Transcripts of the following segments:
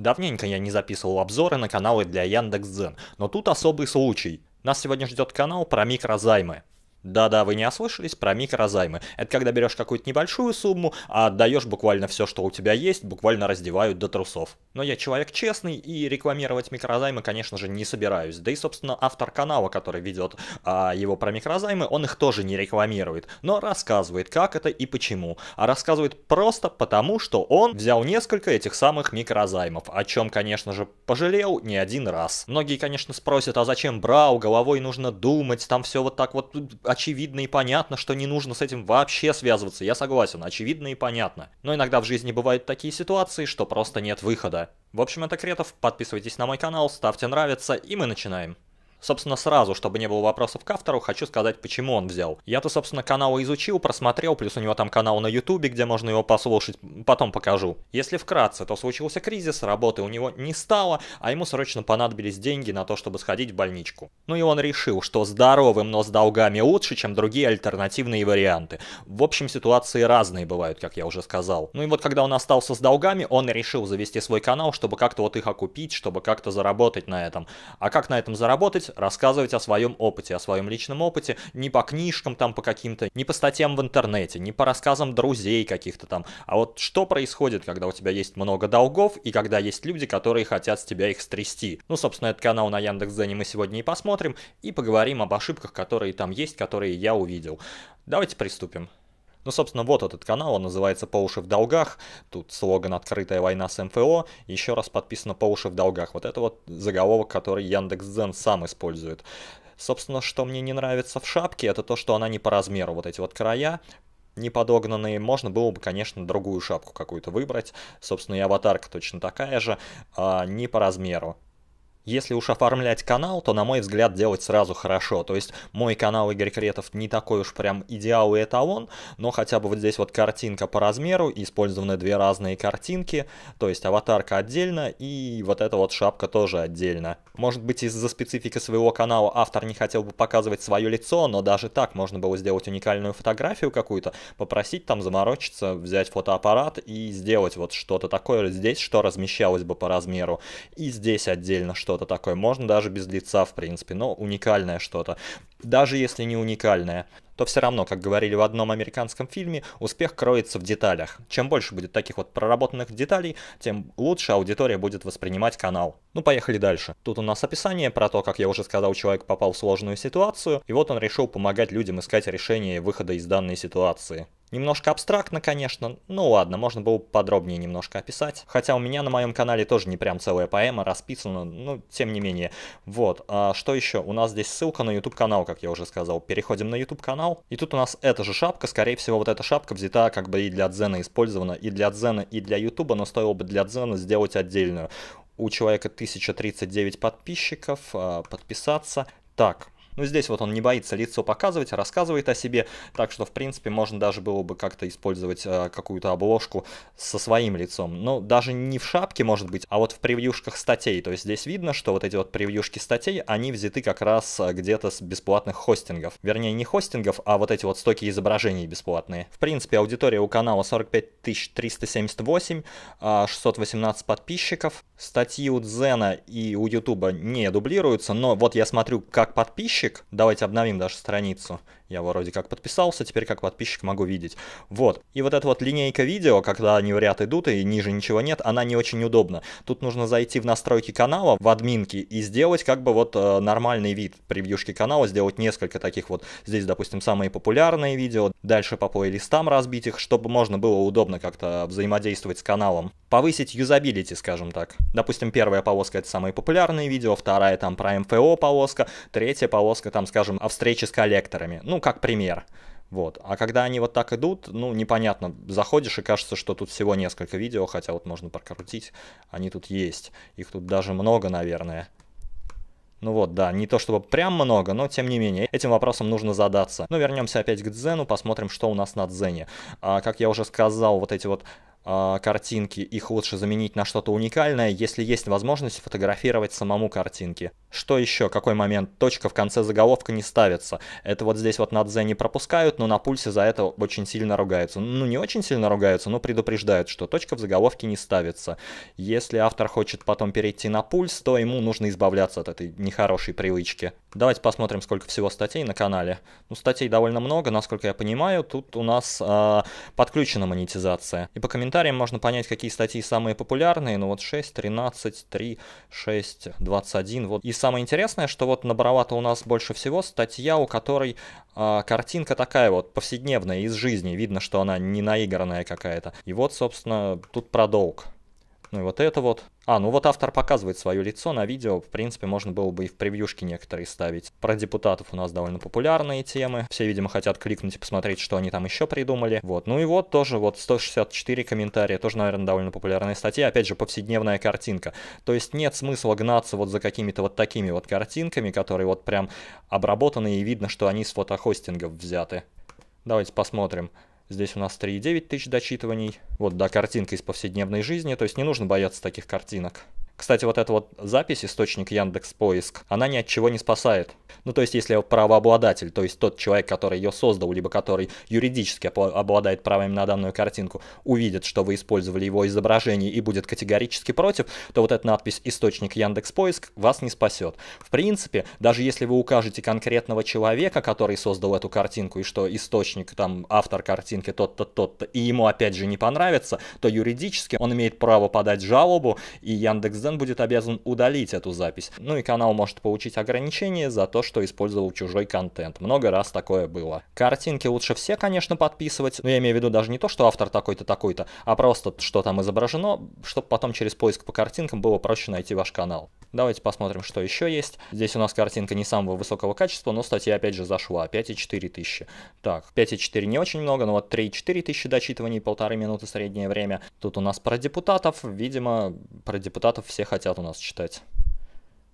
Давненько я не записывал обзоры на каналы для Яндекс.Дзен, но тут особый случай. Нас сегодня ждет канал про микрозаймы. Да-да, вы не ослышались, про микрозаймы. Это когда берешь какую-то небольшую сумму, а отдаешь буквально все, что у тебя есть, буквально раздевают до трусов. Но я человек честный и рекламировать микрозаймы, конечно же, не собираюсь. Да и, собственно, автор канала, который ведет а, его про микрозаймы, он их тоже не рекламирует, но рассказывает, как это и почему. А рассказывает просто потому, что он взял несколько этих самых микрозаймов, о чем, конечно же, пожалел не один раз. Многие, конечно, спросят, а зачем брал, головой нужно думать, там все вот так вот очевидно и понятно, что не нужно с этим вообще связываться, я согласен, очевидно и понятно. Но иногда в жизни бывают такие ситуации, что просто нет выхода. В общем, это Кретов, подписывайтесь на мой канал, ставьте нравится, и мы начинаем. Собственно, сразу, чтобы не было вопросов к автору, хочу сказать, почему он взял. Я-то, собственно, канал изучил, просмотрел, плюс у него там канал на ютубе, где можно его послушать, потом покажу. Если вкратце, то случился кризис, работы у него не стало, а ему срочно понадобились деньги на то, чтобы сходить в больничку. Ну и он решил, что здоровым, но с долгами лучше, чем другие альтернативные варианты. В общем, ситуации разные бывают, как я уже сказал. Ну и вот когда он остался с долгами, он решил завести свой канал, чтобы как-то вот их окупить, чтобы как-то заработать на этом. А как на этом заработать? рассказывать. Рассказывать о своем опыте, о своем личном опыте, не по книжкам там по каким-то, не по статьям в интернете, не по рассказам друзей каких-то там, а вот что происходит, когда у тебя есть много долгов и когда есть люди, которые хотят с тебя их стрясти. Ну, собственно, этот канал на Яндекс.Дзене мы сегодня и посмотрим, и поговорим об ошибках, которые там есть, которые я увидел. Давайте приступим. Ну, собственно, вот этот канал, он называется «По уши в долгах». Тут слоган «Открытая война с МФО». Еще раз подписано «По уши в долгах». Вот это вот заголовок, который Яндекс.Дзен сам использует. Собственно, что мне не нравится в шапке, это то, что она не по размеру. Вот эти вот края неподогнанные. Можно было бы, конечно, другую шапку какую-то выбрать. Собственно, и аватарка точно такая же, а не по размеру. Если уж оформлять канал, то, на мой взгляд, делать сразу хорошо. То есть мой канал Игорь Кретов не такой уж прям идеал и эталон, но хотя бы вот здесь вот картинка по размеру, использованы две разные картинки, то есть аватарка отдельно и вот эта вот шапка тоже отдельно. Может быть из-за специфики своего канала автор не хотел бы показывать свое лицо, но даже так можно было сделать уникальную фотографию какую-то, попросить там заморочиться, взять фотоаппарат и сделать вот что-то такое здесь, что размещалось бы по размеру, и здесь отдельно что что-то такое. Можно даже без лица, в принципе, но уникальное что-то. Даже если не уникальное то все равно, как говорили в одном американском фильме, успех кроется в деталях. Чем больше будет таких вот проработанных деталей, тем лучше аудитория будет воспринимать канал. Ну, поехали дальше. Тут у нас описание про то, как я уже сказал, человек попал в сложную ситуацию, и вот он решил помогать людям искать решение выхода из данной ситуации. Немножко абстрактно, конечно, ну ладно, можно было подробнее немножко описать. Хотя у меня на моем канале тоже не прям целая поэма расписана, ну, тем не менее. Вот, а что еще? У нас здесь ссылка на YouTube канал, как я уже сказал. Переходим на YouTube канал, канал. И тут у нас эта же шапка, скорее всего, вот эта шапка взята как бы и для дзена использована, и для дзена, и для ютуба, но стоило бы для дзена сделать отдельную. У человека 1039 подписчиков, а, подписаться. Так, ну здесь вот он не боится лицо показывать, а рассказывает о себе, так что, в принципе, можно даже было бы как-то использовать э, какую-то обложку со своим лицом. Ну, даже не в шапке, может быть, а вот в превьюшках статей. То есть здесь видно, что вот эти вот превьюшки статей, они взяты как раз э, где-то с бесплатных хостингов. Вернее, не хостингов, а вот эти вот стоки изображений бесплатные. В принципе, аудитория у канала 45 378, 618 подписчиков. Статьи у Дзена и у Ютуба не дублируются, но вот я смотрю как подписчик, ключик. Давайте обновим даже страницу. Я вроде как подписался, теперь как подписчик могу видеть. Вот. И вот эта вот линейка видео, когда они в ряд идут и ниже ничего нет, она не очень удобна. Тут нужно зайти в настройки канала, в админки и сделать как бы вот э, нормальный вид превьюшки канала, сделать несколько таких вот. Здесь, допустим, самые популярные видео, дальше по плейлистам разбить их, чтобы можно было удобно как-то взаимодействовать с каналом. Повысить юзабилити, скажем так. Допустим, первая полоска это самые популярные видео, вторая там про МФО эм полоска, третья полоска там, скажем, о встрече с коллекторами. Ну, ну, как пример. Вот. А когда они вот так идут, ну, непонятно, заходишь и кажется, что тут всего несколько видео, хотя вот можно прокрутить, они тут есть. Их тут даже много, наверное. Ну вот, да, не то чтобы прям много, но тем не менее, этим вопросом нужно задаться. Но ну, вернемся опять к дзену, посмотрим, что у нас на дзене. А, как я уже сказал, вот эти вот а, картинки, их лучше заменить на что-то уникальное, если есть возможность фотографировать самому картинки. Что еще? Какой момент? Точка в конце заголовка не ставится. Это вот здесь вот на Дзене пропускают, но на пульсе за это очень сильно ругаются. Ну, не очень сильно ругаются, но предупреждают, что точка в заголовке не ставится. Если автор хочет потом перейти на пульс, то ему нужно избавляться от этой нехорошей привычки. Давайте посмотрим, сколько всего статей на канале. Ну, статей довольно много, насколько я понимаю. Тут у нас э, подключена монетизация. И по комментариям можно понять, какие статьи самые популярные. Ну вот 6, 13, 3, 6, 21. Вот. И самое интересное, что вот набрала-то у нас больше всего статья, у которой э, картинка такая вот повседневная, из жизни. Видно, что она не наигранная какая-то. И вот, собственно, тут про долг. Ну и вот это вот. А, ну вот автор показывает свое лицо на видео, в принципе, можно было бы и в превьюшке некоторые ставить. Про депутатов у нас довольно популярные темы, все, видимо, хотят кликнуть и посмотреть, что они там еще придумали. Вот, ну и вот тоже вот 164 комментария, тоже, наверное, довольно популярная статья, опять же, повседневная картинка. То есть нет смысла гнаться вот за какими-то вот такими вот картинками, которые вот прям обработаны и видно, что они с фотохостингов взяты. Давайте посмотрим. Здесь у нас 3,9 тысяч дочитываний. Вот, да, картинка из повседневной жизни. То есть не нужно бояться таких картинок. Кстати, вот эта вот запись, источник Яндекс Поиск, она ни от чего не спасает. Ну, то есть, если правообладатель, то есть тот человек, который ее создал, либо который юридически обладает правами на данную картинку, увидит, что вы использовали его изображение и будет категорически против, то вот эта надпись «Источник Яндекс Поиск» вас не спасет. В принципе, даже если вы укажете конкретного человека, который создал эту картинку, и что источник, там, автор картинки тот-то, тот-то, и ему опять же не понравится, то юридически он имеет право подать жалобу, и Яндекс Дзен будет обязан удалить эту запись. Ну и канал может получить ограничение за то, что использовал чужой контент. Много раз такое было. Картинки лучше все, конечно, подписывать. Но ну, я имею в виду даже не то, что автор такой-то, такой-то, а просто что там изображено, чтобы потом через поиск по картинкам было проще найти ваш канал. Давайте посмотрим, что еще есть. Здесь у нас картинка не самого высокого качества, но статья опять же зашла. 5,4 тысячи. Так, 5,4 не очень много, но вот 3,4 тысячи дочитываний, полторы минуты среднее время. Тут у нас про депутатов. Видимо, про депутатов все все хотят у нас читать.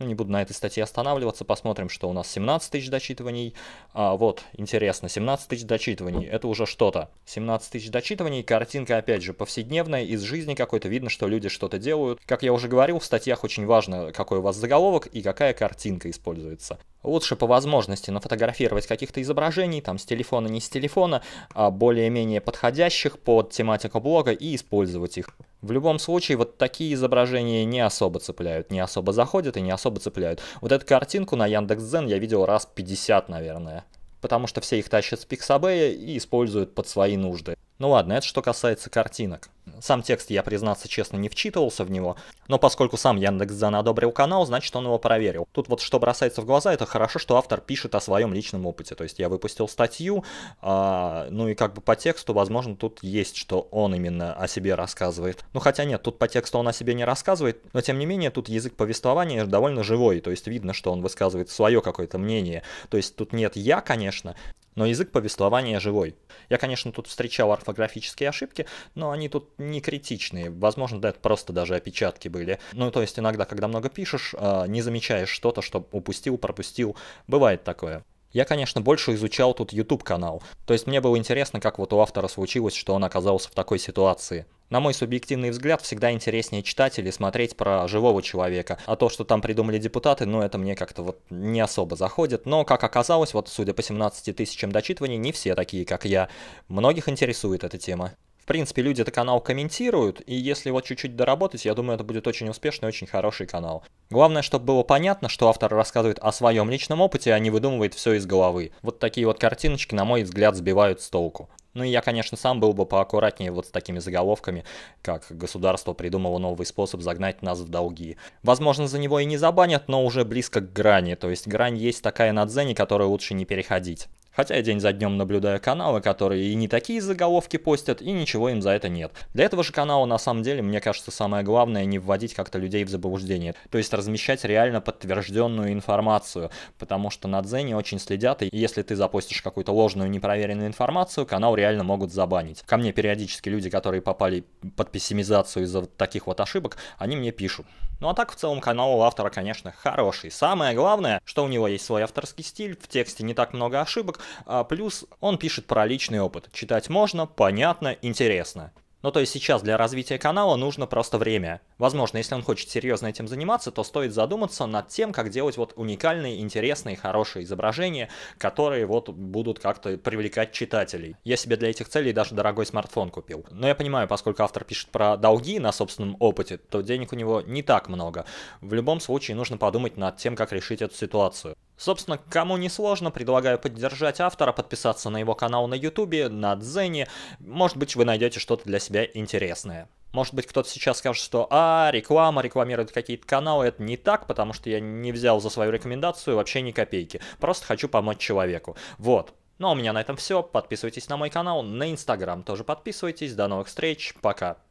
Ну, не буду на этой статье останавливаться, посмотрим, что у нас 17 тысяч дочитываний. А, вот, интересно, 17 тысяч дочитываний, это уже что-то. 17 тысяч дочитываний, картинка, опять же, повседневная, из жизни какой-то видно, что люди что-то делают. Как я уже говорил, в статьях очень важно, какой у вас заголовок и какая картинка используется. Лучше по возможности нафотографировать каких-то изображений, там, с телефона, не с телефона, а более-менее подходящих под тематику блога и использовать их. В любом случае, вот такие изображения не особо цепляют, не особо заходят и не особо цепляют. Вот эту картинку на Яндекс.Дзен я видел раз 50, наверное. Потому что все их тащат с Пиксабея и используют под свои нужды. Ну ладно, это что касается картинок. Сам текст я, признаться честно, не вчитывался в него, но поскольку сам яндекс Яндекс.Дзен одобрил канал, значит он его проверил. Тут вот что бросается в глаза, это хорошо, что автор пишет о своем личном опыте. То есть я выпустил статью, а, ну и как бы по тексту, возможно, тут есть, что он именно о себе рассказывает. Ну хотя нет, тут по тексту он о себе не рассказывает, но тем не менее тут язык повествования довольно живой, то есть видно, что он высказывает свое какое-то мнение. То есть тут нет «я», конечно, но язык повествования живой. Я, конечно, тут встречал орфографические ошибки, но они тут не критичные. Возможно, да, это просто даже опечатки были. Ну, то есть иногда, когда много пишешь, а, не замечаешь что-то, что упустил, пропустил. Бывает такое. Я, конечно, больше изучал тут YouTube-канал. То есть мне было интересно, как вот у автора случилось, что он оказался в такой ситуации на мой субъективный взгляд, всегда интереснее читать или смотреть про живого человека. А то, что там придумали депутаты, ну это мне как-то вот не особо заходит. Но, как оказалось, вот судя по 17 тысячам дочитываний, не все такие, как я. Многих интересует эта тема. В принципе, люди этот канал комментируют, и если вот чуть-чуть доработать, я думаю, это будет очень успешный, очень хороший канал. Главное, чтобы было понятно, что автор рассказывает о своем личном опыте, а не выдумывает все из головы. Вот такие вот картиночки, на мой взгляд, сбивают с толку. Ну и я, конечно, сам был бы поаккуратнее вот с такими заголовками, как «Государство придумало новый способ загнать нас в долги». Возможно, за него и не забанят, но уже близко к грани, то есть грань есть такая на дзене, которую лучше не переходить. Хотя я день за днем наблюдаю каналы, которые и не такие заголовки постят, и ничего им за это нет. Для этого же канала на самом деле, мне кажется, самое главное не вводить как-то людей в заблуждение. То есть размещать реально подтвержденную информацию, потому что на Дзене очень следят, и если ты запостишь какую-то ложную, непроверенную информацию, канал реально могут забанить. Ко мне периодически люди, которые попали под пессимизацию из-за вот таких вот ошибок, они мне пишут. Ну а так в целом канал у автора, конечно, хороший. Самое главное, что у него есть свой авторский стиль, в тексте не так много ошибок, а, плюс он пишет про личный опыт. Читать можно, понятно, интересно. Ну то есть сейчас для развития канала нужно просто время. Возможно, если он хочет серьезно этим заниматься, то стоит задуматься над тем, как делать вот уникальные, интересные, хорошие изображения, которые вот будут как-то привлекать читателей. Я себе для этих целей даже дорогой смартфон купил. Но я понимаю, поскольку автор пишет про долги на собственном опыте, то денег у него не так много. В любом случае нужно подумать над тем, как решить эту ситуацию. Собственно, кому не сложно, предлагаю поддержать автора, подписаться на его канал на ютубе, на дзене. Может быть, вы найдете что-то для себя интересное. Может быть, кто-то сейчас скажет, что «А, реклама, рекламирует какие-то каналы». Это не так, потому что я не взял за свою рекомендацию вообще ни копейки. Просто хочу помочь человеку. Вот. Ну а у меня на этом все. Подписывайтесь на мой канал, на Инстаграм тоже подписывайтесь. До новых встреч. Пока.